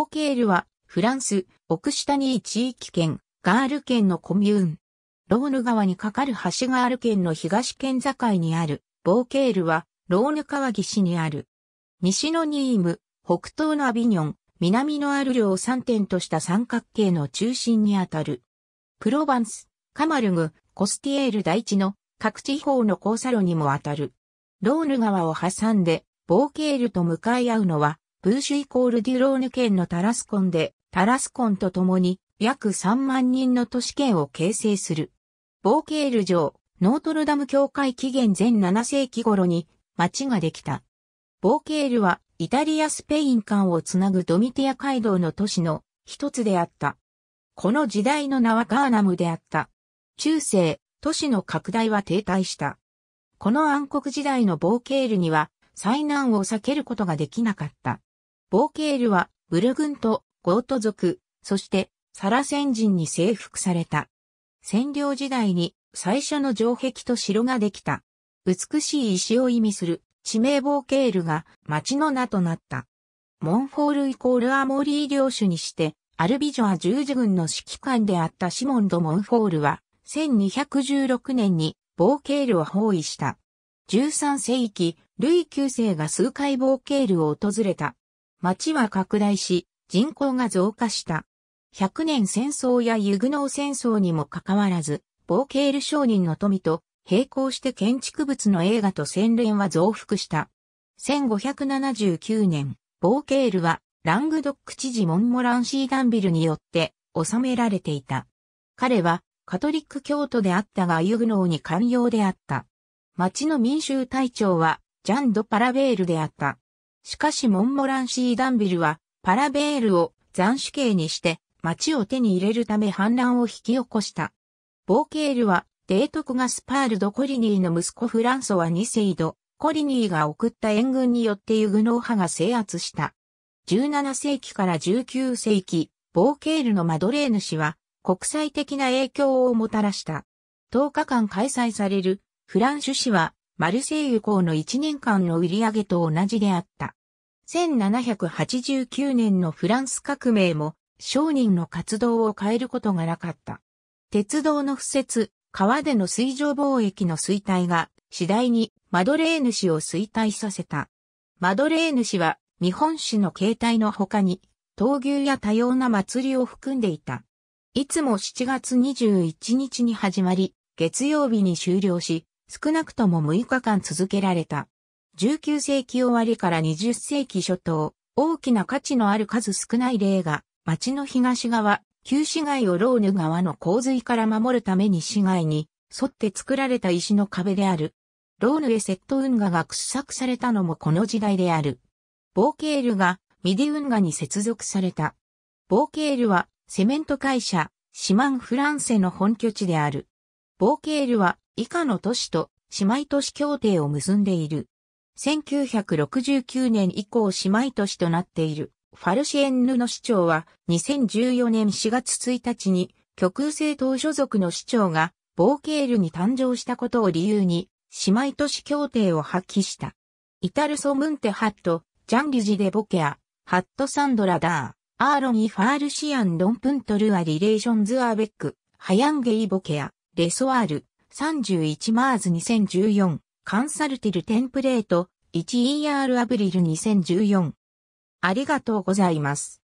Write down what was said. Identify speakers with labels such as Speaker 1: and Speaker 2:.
Speaker 1: オケールは、フランス、オクシタニー地域圏、ガール県のコミューン。ローヌ川に架かる橋ガール県の東県境にある、ボーケールは、ローヌ川岸にある。西のニーム、北東のアビニョン、南のアルリョを3点とした三角形の中心にあたる。プロバンス、カマルグ、コスティエール大地の各地方の交差路にもあたる。ローヌ川を挟んで、ボーケールと向かい合うのは、ブーシュイコールデュローヌ県のタラスコンで、タラスコンと共に約3万人の都市圏を形成する。ボーケール城、ノートルダム教会紀元前7世紀頃に町ができた。ボーケールはイタリアスペイン間をつなぐドミティア街道の都市の一つであった。この時代の名はガーナムであった。中世、都市の拡大は停滞した。この暗黒時代のボーケールには災難を避けることができなかった。ボーケールはブルグンとゴート族、そしてサラセン人に征服された。占領時代に最初の城壁と城ができた。美しい石を意味する地名ボーケールが町の名となった。モンフォールイコールアモリー領主にして、アルビジョア十字軍の指揮官であったシモン・ド・モンフォールは、1216年にボーケールを包囲した。13世紀、ルイ9世が数回ボーケールを訪れた。町は拡大し、人口が増加した。100年戦争やユグノー戦争にもかかわらず、ボーケール商人の富と並行して建築物の映画と洗練は増幅した。1579年、ボーケールはラングドック知事モンモランシーダンビルによって収められていた。彼はカトリック教徒であったがユグノーに寛容であった。町の民衆隊長はジャン・ド・パラベールであった。しかしモンモランシー・ダンビルは、パラベールを斬首刑にして、町を手に入れるため反乱を引き起こした。ボーケールは、デートクガスパール・ド・コリニーの息子フランソワ2世ド・コリニーが送った援軍によってユグノー派が制圧した。17世紀から19世紀、ボーケールのマドレーヌ氏は国際的な影響をもたらした。10日間開催されるフランシュ氏はマルセイユ港の1年間の売り上げと同じであった。1789年のフランス革命も商人の活動を変えることがなかった。鉄道の敷設、川での水上貿易の衰退が次第にマドレーヌ氏を衰退させた。マドレーヌ氏は日本史の形態の他に闘牛や多様な祭りを含んでいた。いつも7月21日に始まり、月曜日に終了し、少なくとも6日間続けられた。19世紀終わりから20世紀初頭、大きな価値のある数少ない例が、町の東側、旧市街をローヌ川の洪水から守るために市街に沿って作られた石の壁である。ローヌエセット運河が掘削されたのもこの時代である。ボーケールがミディ運河に接続された。ボーケールはセメント会社、シマン・フランセの本拠地である。ボーケールは以下の都市と姉妹都市協定を結んでいる。1969年以降姉妹都市となっているファルシエンヌの市長は2014年4月1日に極右政党所属の市長がボーケールに誕生したことを理由に姉妹都市協定を発揮した。イタルソムンテハット、ジャンリジデボケア、ハットサンドラダー、アーロニファールシアンドンプントルアリレーションズアーベック、ハヤンゲイボケア。レソアール、31マーズ2014、カンサルティルテンプレート、1ER アブリル2014。ありがとうございます。